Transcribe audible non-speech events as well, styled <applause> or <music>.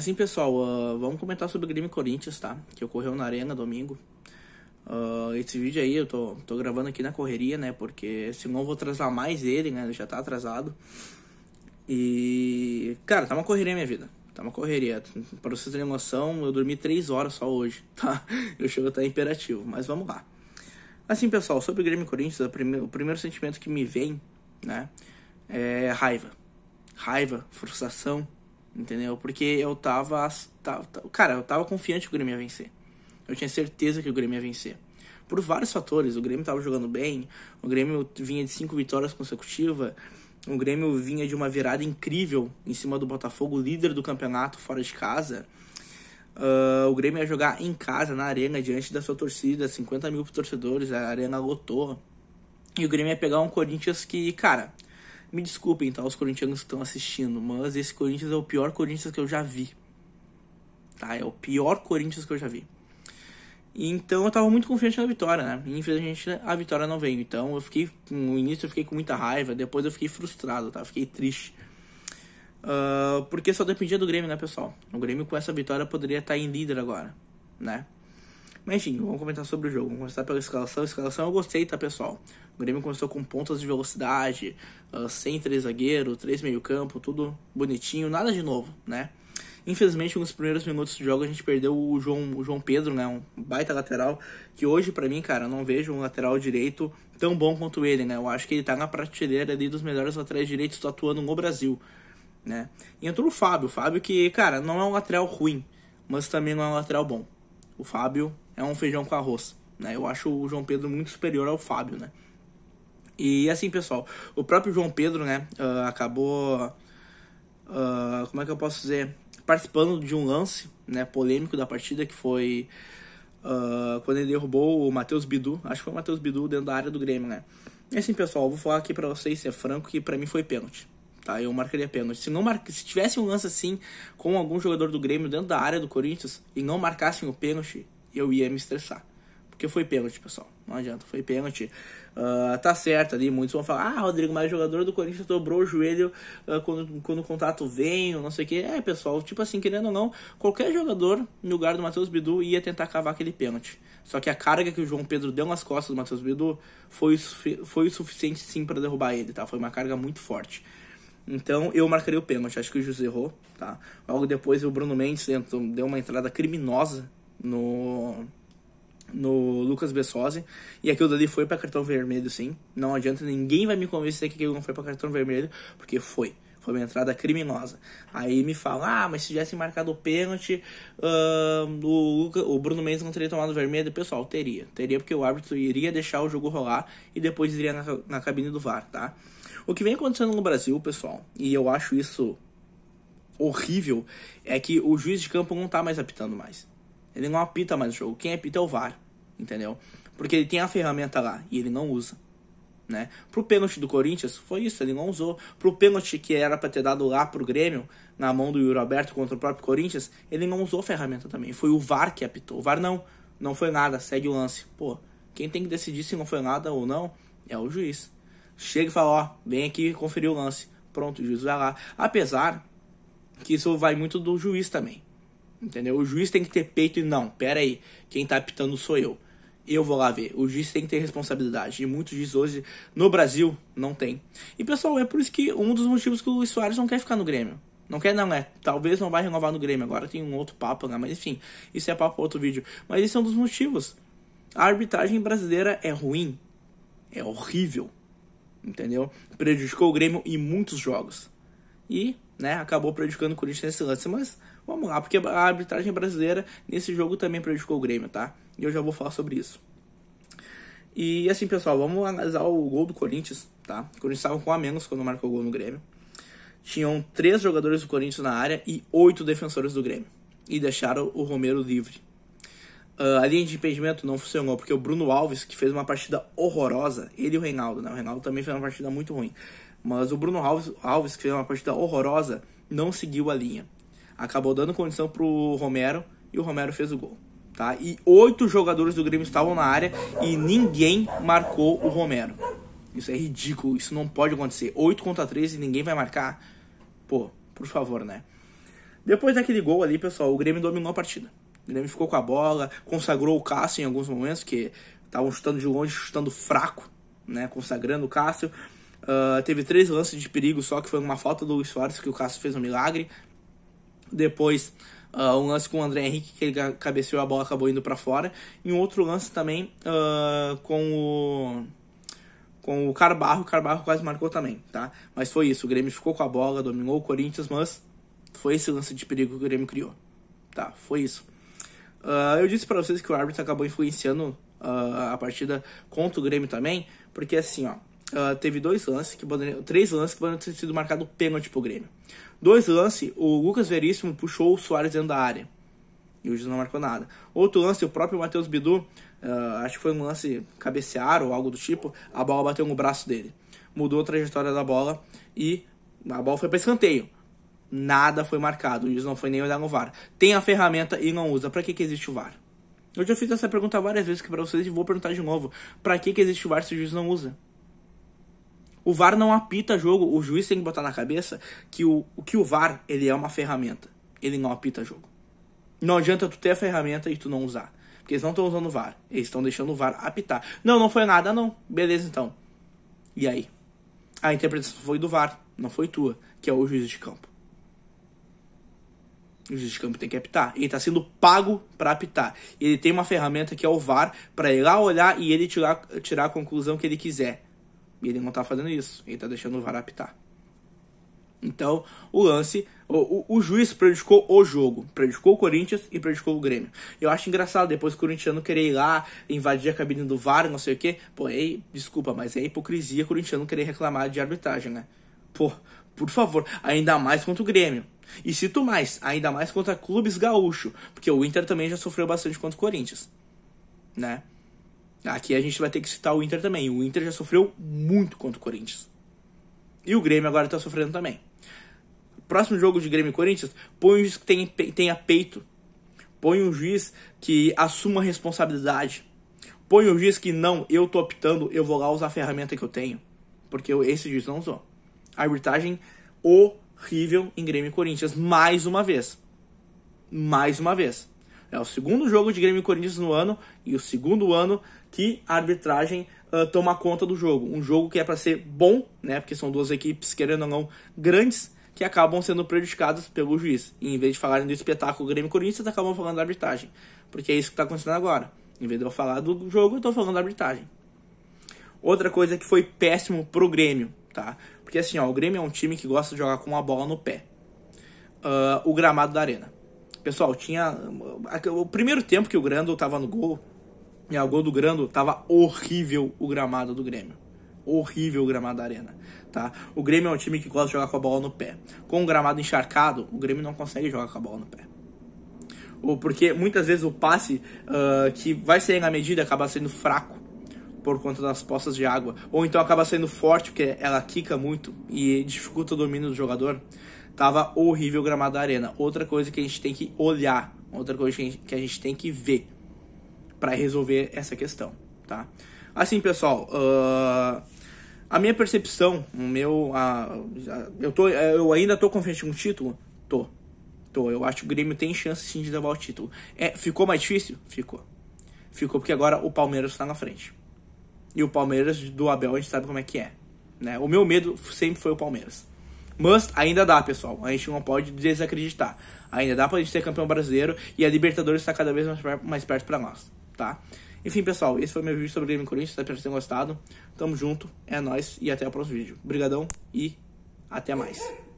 Assim, pessoal, uh, vamos comentar sobre o Grêmio Corinthians, tá? Que ocorreu na Arena domingo. Uh, esse vídeo aí eu tô, tô gravando aqui na correria, né? Porque senão eu vou atrasar mais ele, né? Ele já tá atrasado. E, cara, tá uma correria minha vida. Tá uma correria. Pra vocês terem noção, eu dormi 3 horas só hoje, <laughs> tá? Eu chego até tá imperativo, mas vamos lá. Assim, pessoal, sobre o Grêmio Corinthians, o o primeiro sentimento que me vem, né? É raiva. Raiva, frustração Entendeu? Porque eu tava, tava, Cara, eu tava confiante que o Grêmio ia vencer. Eu tinha certeza que o Grêmio ia vencer. Por vários fatores. O Grêmio tava jogando bem, o Grêmio vinha de cinco vitórias consecutivas, o Grêmio vinha de uma virada incrível em cima do Botafogo, líder do campeonato fora de casa. Uh, o Grêmio ia jogar em casa, na arena, diante da sua torcida, 50 mil torcedores, a arena lotou. E o Grêmio ia pegar um Corinthians que, cara, me desculpem, tá? Os corintianos que estão assistindo, mas esse Corinthians é o pior Corinthians que eu já vi. Tá? É o pior Corinthians que eu já vi. Então eu tava muito confiante na vitória, né? E, infelizmente a vitória não veio. Então eu fiquei. No início eu fiquei com muita raiva, depois eu fiquei frustrado, tá? Fiquei triste. Uh, porque só dependia do Grêmio, né, pessoal? O Grêmio com essa vitória poderia estar tá em líder agora, né? Mas enfim, vamos comentar sobre o jogo. Vamos começar pela escalação. A escalação eu gostei, tá, pessoal? O Grêmio começou com pontas de velocidade, uh, sem três zagueiro, três meio campo, tudo bonitinho, nada de novo, né? Infelizmente, nos primeiros minutos do jogo, a gente perdeu o João, o João Pedro, né? Um baita lateral. Que hoje, para mim, cara, eu não vejo um lateral direito tão bom quanto ele, né? Eu acho que ele tá na prateleira ali dos melhores laterais direitos atuando no Brasil, né? E entrou o Fábio. Fábio que, cara, não é um lateral ruim, mas também não é um lateral bom. O Fábio é um feijão com arroz, né? Eu acho o João Pedro muito superior ao Fábio, né? E assim, pessoal, o próprio João Pedro, né, uh, acabou, uh, como é que eu posso dizer, participando de um lance, né, polêmico da partida, que foi uh, quando ele derrubou o Matheus Bidu, acho que foi o Matheus Bidu dentro da área do Grêmio, né. E assim, pessoal, vou falar aqui pra vocês, ser franco, que pra mim foi pênalti, tá, eu marcaria pênalti. Se, não mar... Se tivesse um lance assim, com algum jogador do Grêmio dentro da área do Corinthians, e não marcassem o pênalti, eu ia me estressar. Porque foi pênalti, pessoal. Não adianta, foi pênalti. Uh, tá certo ali, muitos vão falar, ah, Rodrigo, mas o jogador do Corinthians dobrou o joelho uh, quando, quando o contato vem, não sei o que. É, pessoal, tipo assim, querendo ou não, qualquer jogador no lugar do Matheus Bidu ia tentar cavar aquele pênalti. Só que a carga que o João Pedro deu nas costas do Matheus Bidu foi, foi o suficiente sim para derrubar ele, tá? Foi uma carga muito forte. Então eu marcaria o pênalti, acho que o José errou, tá? Logo depois o Bruno Mendes deu uma entrada criminosa no no Lucas Bessosi. E aquilo dali foi para cartão vermelho, sim. Não adianta, ninguém vai me convencer que aquilo não foi para cartão vermelho, porque foi. Foi uma entrada criminosa. Aí me fala, ah, mas se tivesse marcado o pênalti, uh, o, o Bruno Mendes não teria tomado vermelho. Pessoal, teria. Teria porque o árbitro iria deixar o jogo rolar e depois iria na, na cabine do VAR, tá? O que vem acontecendo no Brasil, pessoal, e eu acho isso horrível, é que o juiz de campo não tá mais apitando mais. Ele não apita mais o jogo. Quem apita é o VAR, entendeu? Porque ele tem a ferramenta lá e ele não usa. Né? Pro pênalti do Corinthians, foi isso, ele não usou. Pro pênalti que era para ter dado lá pro Grêmio, na mão do Yuri Alberto contra o próprio Corinthians, ele não usou a ferramenta também. Foi o VAR que apitou. O VAR não, não foi nada, segue o lance. Pô, quem tem que decidir se não foi nada ou não é o juiz. Chega e fala, ó, vem aqui conferir o lance. Pronto, o juiz vai lá. Apesar que isso vai muito do juiz também. Entendeu? O juiz tem que ter peito e não, pera aí, quem tá apitando sou eu. Eu vou lá ver. O juiz tem que ter responsabilidade. E muitos juízes hoje no Brasil não tem. E pessoal, é por isso que um dos motivos que o Luiz Soares não quer ficar no Grêmio. Não quer não, é. Talvez não vai renovar no Grêmio. Agora tem um outro papo lá, né, mas enfim, isso é papo para outro vídeo. Mas esse é um dos motivos. A arbitragem brasileira é ruim. É horrível. Entendeu? Prejudicou o Grêmio em muitos jogos. E, né, acabou prejudicando o Corinthians nesse lance, mas Vamos lá, porque a arbitragem brasileira nesse jogo também prejudicou o Grêmio, tá? E eu já vou falar sobre isso. E assim, pessoal, vamos analisar o gol do Corinthians, tá? O Corinthians estava com a menos quando marcou o gol no Grêmio. Tinham três jogadores do Corinthians na área e oito defensores do Grêmio. E deixaram o Romero livre. Uh, a linha de impedimento não funcionou, porque o Bruno Alves, que fez uma partida horrorosa, ele e o Reinaldo, né? O Reinaldo também fez uma partida muito ruim. Mas o Bruno Alves, Alves que fez uma partida horrorosa, não seguiu a linha acabou dando condição pro Romero e o Romero fez o gol. Tá? E oito jogadores do Grêmio estavam na área e ninguém marcou o Romero. Isso é ridículo, isso não pode acontecer. Oito contra três e ninguém vai marcar. Pô, por favor, né? Depois daquele gol ali, pessoal, o Grêmio dominou a partida. O Grêmio ficou com a bola, consagrou o Cássio em alguns momentos, que estavam chutando de longe, chutando fraco, né? Consagrando o Cássio. Uh, teve três lances de perigo só, que foi uma falta do Luiz Soares, que o Cássio fez um milagre. Depois, uh, um lance com o André Henrique, que ele cabeceou a bola, acabou indo para fora. E um outro lance também uh, com o com o Carbarro, o Carbarro quase marcou também, tá? Mas foi isso, o Grêmio ficou com a bola, dominou o Corinthians, mas foi esse lance de perigo que o Grêmio criou, tá? Foi isso. Uh, eu disse para vocês que o árbitro acabou influenciando uh, a partida contra o Grêmio também, porque assim, ó, Uh, teve dois lances, que poderiam, três lances que poderiam ter sido marcado pênalti pro Grêmio. Dois lances, o Lucas Veríssimo puxou o Soares dentro da área. E o Juiz não marcou nada. Outro lance, o próprio Matheus Bidu, uh, acho que foi um lance cabecear ou algo do tipo, a bola bateu no braço dele. Mudou a trajetória da bola e a bola foi para escanteio. Nada foi marcado, o juiz não foi nem olhar no VAR. Tem a ferramenta e não usa. Para que, que existe o VAR? Eu já fiz essa pergunta várias vezes aqui para vocês e vou perguntar de novo. Para que, que existe o VAR se o juiz não usa? O VAR não apita jogo. O juiz tem que botar na cabeça que o, que o VAR ele é uma ferramenta. Ele não apita jogo. Não adianta tu ter a ferramenta e tu não usar. Porque eles não estão usando o VAR. Eles estão deixando o VAR apitar. Não, não foi nada, não. Beleza, então. E aí? A interpretação foi do VAR, não foi tua, que é o juiz de campo. O juiz de campo tem que apitar. Ele está sendo pago para apitar. Ele tem uma ferramenta que é o VAR para ir lá olhar e ele tirar, tirar a conclusão que ele quiser. E ele não tá fazendo isso. Ele tá deixando o VAR apitar. Então, o lance, o, o, o, juiz prejudicou o jogo, prejudicou o Corinthians e prejudicou o Grêmio. Eu acho engraçado depois o corintiano querer ir lá, invadir a cabine do VAR, não sei o quê. Pô, aí, desculpa, mas é hipocrisia corintiano querer reclamar de arbitragem, né? Pô, por favor, ainda mais contra o Grêmio. E cito mais, ainda mais contra clubes gaúcho, porque o Inter também já sofreu bastante contra o Corinthians, né? Aqui a gente vai ter que citar o Inter também. O Inter já sofreu muito contra o Corinthians. E o Grêmio agora está sofrendo também. Próximo jogo de Grêmio e Corinthians, põe um juiz que tenha, peito. Põe um juiz que assuma responsabilidade. Põe um juiz que não, eu tô optando, eu vou lá usar a ferramenta que eu tenho. Porque eu, esse juiz não usou. A arbitragem horrível em Grêmio e Corinthians, mais uma vez. Mais uma vez. É o segundo jogo de Grêmio e Corinthians no ano e o segundo ano que a arbitragem uh, toma conta do jogo. Um jogo que é para ser bom, né? Porque são duas equipes, querendo ou não, grandes, que acabam sendo prejudicadas pelo juiz. E em vez de falarem do espetáculo Grêmio e Corinthians, acabam falando da arbitragem. Porque é isso que está acontecendo agora. Em vez de eu falar do jogo, eu estou falando da arbitragem. Outra coisa que foi péssimo pro Grêmio, tá? Porque assim, ó, o Grêmio é um time que gosta de jogar com a bola no pé. Uh, o gramado da arena. Pessoal, tinha. O primeiro tempo que o Grando tava no gol, e o gol do Grando tava horrível o gramado do Grêmio. Horrível o gramado da arena. Tá? O Grêmio é um time que gosta de jogar com a bola no pé. Com o gramado encharcado, o Grêmio não consegue jogar com a bola no pé. Ou porque muitas vezes o passe uh, que vai ser na medida acaba sendo fraco por conta das poças de água. Ou então acaba sendo forte porque ela quica muito e dificulta o domínio do jogador. Tava horrível o gramado da arena. Outra coisa que a gente tem que olhar, outra coisa que a gente, que a gente tem que ver para resolver essa questão, tá? Assim, pessoal, uh, a minha percepção, o meu, uh, eu, tô, eu ainda tô confiante com o título? Tô. Tô. Eu acho que o Grêmio tem chance sim de levar o título. É, ficou mais difícil? Ficou. Ficou porque agora o Palmeiras tá na frente. E o Palmeiras do Abel a gente sabe como é que é. Né? O meu medo sempre foi o Palmeiras. Mas ainda dá, pessoal. A gente não pode desacreditar. Ainda dá pra gente ser campeão brasileiro e a Libertadores está cada vez mais, mais perto para nós, tá? Enfim, pessoal, esse foi meu vídeo sobre o Grêmio Corinthians. Espero que vocês tenham gostado. Tamo junto, é nóis e até o próximo vídeo. Obrigadão e até mais.